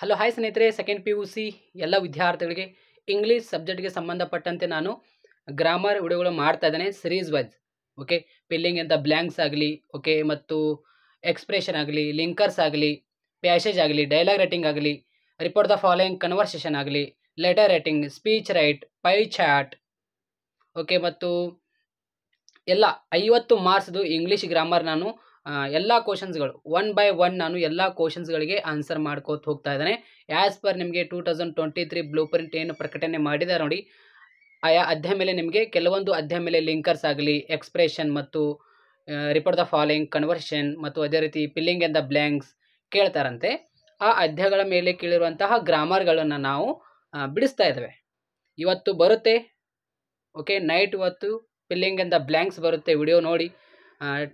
hello hi ಸ್ನೇಹಿತರೆ second P U C ಎಲ್ಲ ವಿದ್ಯಾರ್ಥಿಗಳಿಗೆ ಇಂಗ್ಲೀಷ್ ಸಬ್ಜೆಕ್ಟ್ಗೆ ಸಂಬಂಧಪಟ್ಟಂತೆ ನಾನು ಗ್ರಾಮರ್ ವಿಡಿಯೋಗಳು ಮಾಡ್ತಾ ಇದ್ದೇನೆ ಸಿರೀಸ್ ವೈಸ್ ಓಕೆ ಪಿಲ್ಲಿಂಗ್ ಅಂತ ಬ್ಲ್ಯಾಂಕ್ಸ್ ಆಗಲಿ ಓಕೆ ಮತ್ತು ಎಕ್ಸ್ಪ್ರೆಷನ್ ಆಗಲಿ ಲಿಂಕರ್ಸ್ ಆಗಲಿ ಪ್ಯಾಸೇಜ್ ಆಗಲಿ ಡೈಲಾಗ್ ರೈಟಿಂಗ್ ಆಗಲಿ ರಿಪೋರ್ಟ್ ದ ಫಾಲೋಯಿಂಗ್ ಕನ್ವರ್ಸೇಷನ್ ಆಗಲಿ letter writing speech write pie chart okay ಮತ್ತು ಎಲ್ಲ ಐವತ್ತು ಮಾರ್ಕ್ಸ್ದು ಇಂಗ್ಲೀಷ್ ಗ್ರಾಮರ್ ನಾನು ಎಲ್ಲ ಕ್ವಶನ್ಸ್ಗಳು ಒನ್ ಬೈ ಒನ್ ನಾನು ಎಲ್ಲ ಕ್ವಶನ್ಸ್ಗಳಿಗೆ ಆನ್ಸರ್ ಮಾಡ್ಕೋತ ಹೋಗ್ತಾ ಇದ್ದಾನೆ ಆ್ಯಸ್ ಪರ್ ನಿಮಗೆ two thousand twenty three blueprint ಏನು ಪ್ರಕಟಣೆ ಮಾಡಿದ್ದಾರೆ ನೋಡಿ ಆಯಾ ಅಧ್ಯಯ ಮೇಲೆ ನಿಮಗೆ ಕೆಲವೊಂದು ಅಧ್ಯಾಯ ಮೇಲೆ ಲಿಂಕರ್ಸ್ ಆಗಲಿ ಎಕ್ಸ್ಪ್ರೆಷನ್ ಮತ್ತು ರಿಪೋರ್ಟ್ ದ ಫಾಲೋಯಿಂಗ್ ಕನ್ವರ್ಷನ್ ಮತ್ತು ಅದೇ ರೀತಿ ಪಿಲ್ಲಿಂಗ್ ದ ಬ್ಲ್ಯಾಂಕ್ಸ್ ಕೇಳ್ತಾರಂತೆ ಆ ಅಧ್ಯಗಳ ಮೇಲೆ ಕೇಳಿರುವಂತಹ ಗ್ರಾಮರ್ಗಳನ್ನು ನಾವು ಬಿಡಿಸ್ತಾ ಇದ್ದೇವೆ ಇವತ್ತು ಬರುತ್ತೆ ಓಕೆ ನೈಟ್ ಇವತ್ತು ಪಿಲ್ಲಿಂಗ್ ಎಂದ ಬ್ಲ್ಯಾಂಕ್ಸ್ ಬರುತ್ತೆ ವಿಡಿಯೋ ನೋಡಿ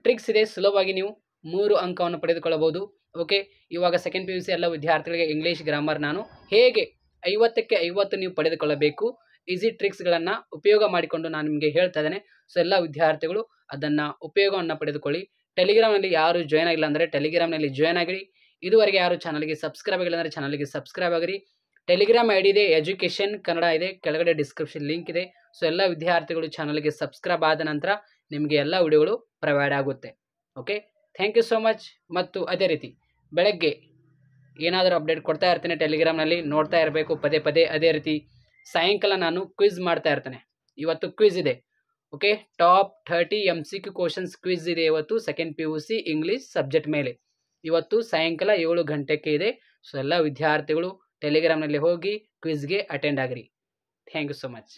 ಟ್ರಿಕ್ಸ್ ಇದೆ ಸುಲಭವಾಗಿ ನೀವು ಮೂರು ಅಂಕವನ್ನು ಪಡೆದುಕೊಳ್ಳಬಹುದು ಓಕೆ ಇವಾಗ ಸೆಕೆಂಡ್ ಪಿ ಯು ಸಿ ಎಲ್ಲ ವಿದ್ಯಾರ್ಥಿಗಳಿಗೆ ಇಂಗ್ಲೀಷ್ ಗ್ರಾಮರ್ ನಾನು ಹೇಗೆ ಐವತ್ತಕ್ಕೆ ಐವತ್ತು ನೀವು ಪಡೆದುಕೊಳ್ಳಬೇಕು ಈಸಿ ಟ್ರಿಕ್ಸ್ಗಳನ್ನು ಉಪಯೋಗ ಮಾಡಿಕೊಂಡು ನಾನು ನಿಮಗೆ ಹೇಳ್ತಾ ಇದ್ದೇನೆ ಸೊ ಎಲ್ಲ ವಿದ್ಯಾರ್ಥಿಗಳು ಅದನ್ನು ಉಪಯೋಗವನ್ನು ಪಡೆದುಕೊಳ್ಳಿ ಟೆಲಿಗ್ರಾಮ್ನಲ್ಲಿ ಯಾರು ಜಾಯ್ನ್ ಆಗಿಲ್ಲ ಅಂದರೆ ಟೆಲಿಗ್ರಾಮ್ನಲ್ಲಿ ಜಾಯ್ನ್ ಆಗಿರಿ ಇದುವರೆಗೆ ಯಾರು ಚಾನಲ್ಗೆ ಸಬ್ಸ್ಕ್ರೈಬ್ ಆಗಿಲ್ಲ ಅಂದರೆ ಚಾನಲ್ಗೆ ಸಬ್ಸ್ಕ್ರೈಬ್ ಆಗಿರಿ ಟೆಲಿಗ್ರಾಮ್ ಐ ಇದೆ ಎಜುಕೇಷನ್ ಕನ್ನಡ ಇದೆ ಕೆಳಗಡೆ ಡಿಸ್ಕ್ರಿಪ್ಷನ್ ಲಿಂಕ್ ಇದೆ ಸೊ ಎಲ್ಲ ವಿದ್ಯಾರ್ಥಿಗಳು ಚಾನಲ್ಗೆ ಸಬ್ಸ್ಕ್ರೈಬ್ ಆದ ನಂತರ ನಿಮಗೆ ಎಲ್ಲ ವಿಡಿಯೋಗಳು ಪ್ರೊವೈಡ್ ಆಗುತ್ತೆ okay thank you so much ಮತ್ತು ಅದೇ ರೀತಿ ಬೆಳಗ್ಗೆ ಏನಾದರೂ ಅಪ್ಡೇಟ್ ಕೊಡ್ತಾ ಇರ್ತೇನೆ ಟೆಲಿಗ್ರಾಮ್ನಲ್ಲಿ ನೋಡ್ತಾ ಇರಬೇಕು ಪದೇ ಪದೇ ಅದೇ ರೀತಿ ಸಾಯಂಕಾಲ ನಾನು ಕ್ವಿಜ್ ಮಾಡ್ತಾ ಇರ್ತೇನೆ ಇವತ್ತು ಕ್ವಿಜ್ ಇದೆ okay top thirty M C Q questions quiz ಇದೆ ಇವತ್ತು second P U C English subject ಮೇಲೆ ಇವತ್ತು ಸಾಯಂಕಾಲ ಏಳು ಗಂಟೆಗೆ ಇದೆ ಸೊ ಎಲ್ಲ ವಿದ್ಯಾರ್ಥಿಗಳು ಟೆಲಿಗ್ರಾಮ್ನಲ್ಲಿ ಹೋಗಿ ಕ್ವಿಜ್ಗೆ ಅಟೆಂಡ್ ಆಗಿರಿ ಥ್ಯಾಂಕ್ ಯು ಸೊ ಮಚ್